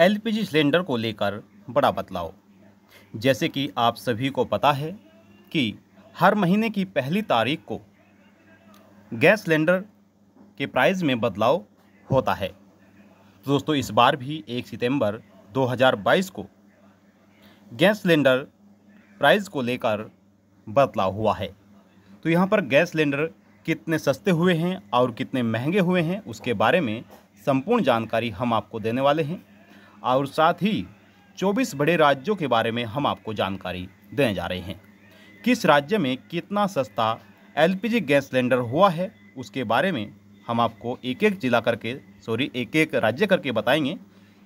LPG cylinder को लेकर बड़ा बदलाव जैसे कि आप सभी को पता है कि हर महीने की पहली तारीख को गैस सिलेंडर के प्राइस में बदलाव होता है दोस्तों इस बार भी एक सितंबर 2022 को गैस सिलेंडर प्राइस को लेकर बदलाव हुआ है तो यहाँ पर गैस सिलेंडर कितने सस्ते हुए हैं और कितने महंगे हुए हैं उसके बारे में संपूर्ण जानकारी हम आपको देने वाले हैं और साथ ही 24 बड़े राज्यों के बारे में हम आपको जानकारी देने जा रहे हैं किस राज्य में कितना सस्ता एलपीजी गैस सिलेंडर हुआ है उसके बारे में हम आपको एक एक जिला करके सॉरी एक एक राज्य करके बताएंगे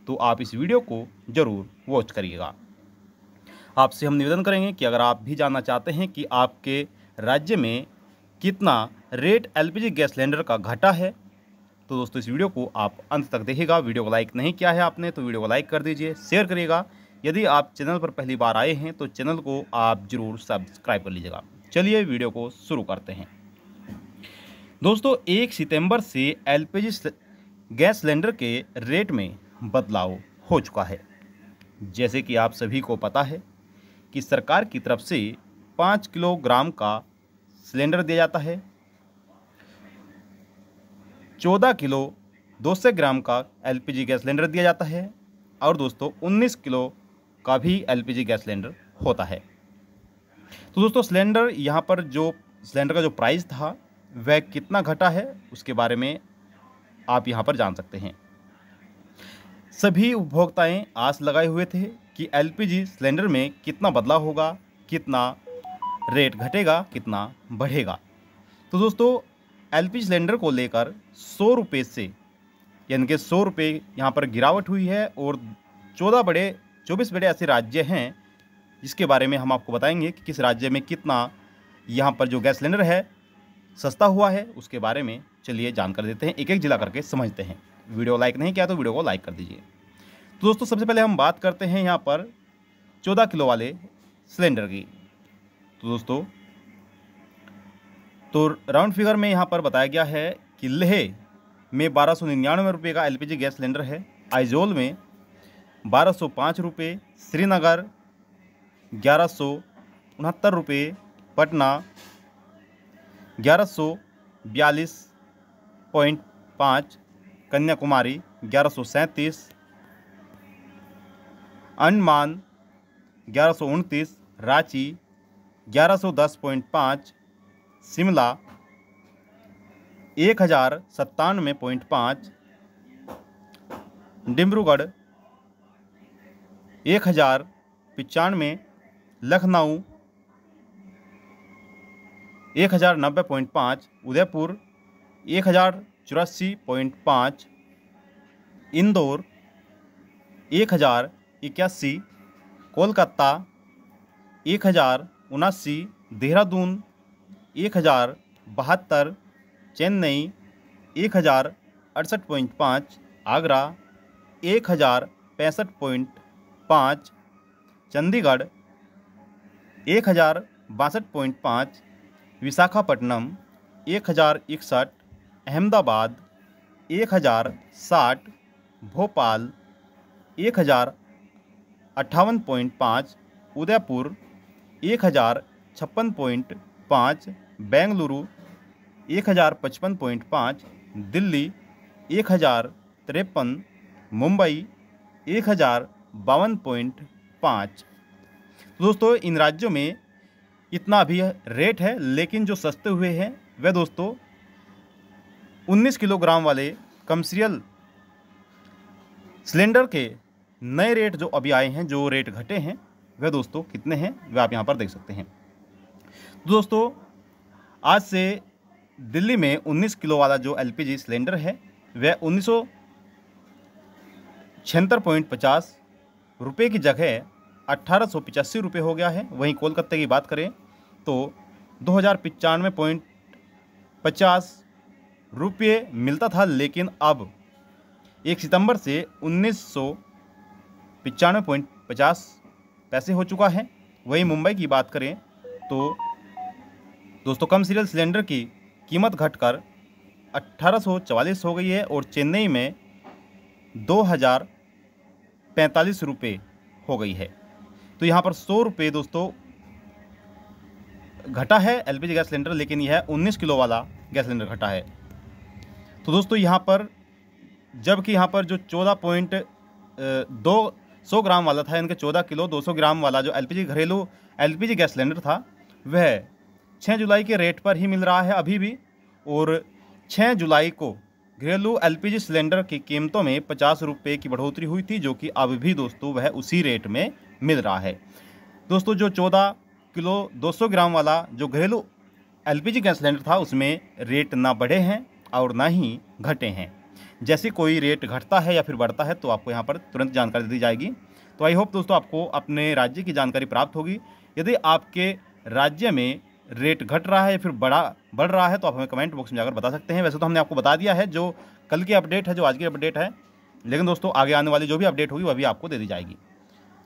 तो आप इस वीडियो को ज़रूर वॉच करिएगा आपसे हम निवेदन करेंगे कि अगर आप भी जानना चाहते हैं कि आपके राज्य में कितना रेट एलपीजी गैस सिलेंडर का घटा है तो दोस्तों इस वीडियो को आप अंत तक देखेगा वीडियो को लाइक नहीं किया है आपने तो वीडियो को लाइक कर दीजिए शेयर करिएगा यदि आप चैनल पर पहली बार आए हैं तो चैनल को आप ज़रूर सब्सक्राइब कर लीजिएगा चलिए वीडियो को शुरू करते हैं दोस्तों एक सितंबर से एलपीजी गैस सिलेंडर के रेट में बदलाव हो चुका है जैसे कि आप सभी को पता है कि सरकार की तरफ से पाँच किलोग्राम का सिलेंडर दिया जाता है चौदह किलो 200 ग्राम का एलपीजी गैस सिलेंडर दिया जाता है और दोस्तों 19 किलो का भी एलपीजी गैस सिलेंडर होता है तो दोस्तों सिलेंडर यहाँ पर जो सिलेंडर का जो प्राइस था वह कितना घटा है उसके बारे में आप यहाँ पर जान सकते हैं सभी उपभोक्ताएं आस लगाए हुए थे कि एलपीजी सिलेंडर में कितना बदलाव होगा कितना रेट घटेगा कितना बढ़ेगा तो दोस्तों एल पी सिलेंडर को लेकर सौ रुपये से यानी कि सौ रुपये यहाँ पर गिरावट हुई है और चौदह बड़े चौबीस बड़े ऐसे राज्य हैं जिसके बारे में हम आपको बताएंगे कि किस राज्य में कितना यहाँ पर जो गैस सिलेंडर है सस्ता हुआ है उसके बारे में चलिए जानकर देते हैं एक एक जिला करके समझते हैं वीडियो लाइक नहीं किया तो वीडियो को लाइक कर दीजिए तो दोस्तों सबसे पहले हम बात करते हैं यहाँ पर चौदह किलो वाले सिलेंडर की तो दोस्तों तो राउंड फिगर में यहाँ पर बताया गया है कि लेह में बारह सौ निन्यानवे रुपये का एलपीजी गैस सिलेंडर है आइजोल में बारह सौ पाँच रुपये श्रीनगर ग्यारह सौ उनहत्तर रुपये पटना ग्यारह सौ बयालीस पॉइंट पाँच कन्याकुमारी ग्यारह सौ सैंतीस अंडमान ग्यारह सौ उनतीस रांची ग्यारह सौ दस पॉइंट पाँच शिमला एक हज़ार सत्तानवे पॉइंट पाँच डिब्रूगढ़ एक हज़ार पचानवे लखनऊ एक हज़ार नब्बे पॉइंट पाँच उदयपुर एक हज़ार चौरासी पॉइंट पाँच इंदौर एक हज़ार इक्यासी कोलकाता एक हज़ार उनासी देहरादून एक हज़ार बहत्तर चेन्नई एक हज़ार अड़सठ पॉइंट पाँच आगरा एक हज़ार पैंसठ पॉइंट पाँच चंडीगढ़ एक हज़ार बासठ पॉइंट पाँच विशाखापट्टनम एक हज़ार इकसठ अहमदाबाद एक हज़ार साठ भोपाल एक हज़ार अट्ठावन पॉइंट पाँच उदयपुर एक हज़ार छप्पन पॉइंट पाँच बेंगलुरु एक हज़ार पचपन पॉइंट पाँच दिल्ली एक हज़ार तिरपन मुंबई एक हज़ार बावन पॉइंट पाँच तो दोस्तों इन राज्यों में इतना अभी रेट है लेकिन जो सस्ते हुए हैं वह दोस्तों 19 किलोग्राम वाले कमर्शियल सिलेंडर के नए रेट जो अभी आए हैं जो रेट घटे हैं वह दोस्तों कितने हैं वह आप यहाँ पर देख सकते हैं तो दोस्तों आज से दिल्ली में 19 किलो वाला जो एलपीजी सिलेंडर है वह उन्नीस सौ छिहत्तर पॉइंट पचास रुपये की जगह अट्ठारह सौ रुपये हो गया है वहीं कोलकाता की बात करें तो दो हज़ार पचानवे पॉइंट पचास रुपये मिलता था लेकिन अब एक सितंबर से उन्नीस सौ पचानवे पॉइंट पचास पैसे हो चुका है वहीं मुंबई की बात करें तो दोस्तों कम सीरियल सिलेंडर की कीमत घटकर अट्ठारह हो गई है और चेन्नई में दो हज़ार पैंतालीस रुपये हो गई है तो यहाँ पर सौ रुपये दोस्तों घटा है एलपीजी गैस सिलेंडर लेकिन यह 19 किलो वाला गैस सिलेंडर घटा है तो दोस्तों यहाँ पर जबकि यहाँ पर जो चौदह पॉइंट दो सौ ग्राम वाला था इनके चौदह किलो दो सौ ग्राम वाला जो एलपीजी घरेलू एलपीजी गैस सिलेंडर था वह छः जुलाई के रेट पर ही मिल रहा है अभी भी और छः जुलाई को घरेलू एलपीजी सिलेंडर की कीमतों में पचास रुपये की बढ़ोतरी हुई थी जो कि अब भी दोस्तों वह उसी रेट में मिल रहा है दोस्तों जो चौदह किलो दो ग्राम वाला जो घरेलू एल गैस सिलेंडर था उसमें रेट ना बढ़े हैं और ना ही घटे हैं जैसे कोई रेट घटता है या फिर बढ़ता है तो आपको यहाँ पर तुरंत जानकारी दी जाएगी तो आई होप दोस्तों आपको अपने राज्य की जानकारी प्राप्त होगी यदि आपके राज्य में रेट घट रहा है या फिर बड़ा बढ़ रहा है तो आप हमें कमेंट बॉक्स में जाकर बता सकते हैं वैसे तो हमने आपको बता दिया है जो कल की अपडेट है जो आज की अपडेट है लेकिन दोस्तों आगे आने वाली जो भी अपडेट होगी वह भी आपको दे दी जाएगी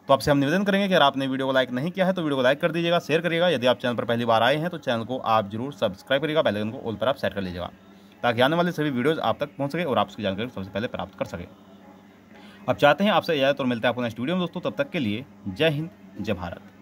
तो आपसे हम निवेदन करेंगे कि अगर आपने वीडियो को लाइक नहीं किया है तो वीडियो को लाइक कर दीजिएगा शेयर करिएगा यदि आप चैनल पर पहली बार आए हैं तो चैनल को आप जरूर सब्सक्राइब करिएगा बेलाइकन को ऑल पर आप सेट कर लीजिएगा ताकि आने वाले सभी वीडियोज़ आप तक पहुँच सके और आप उसकी जानकारी सबसे पहले प्राप्त कर सके अब चाहते हैं आपसे इजाजत और मिलते हैं आपको नेक्स्ट वीडियो में दोस्तों तब तक के लिए जय हिंद जय भारत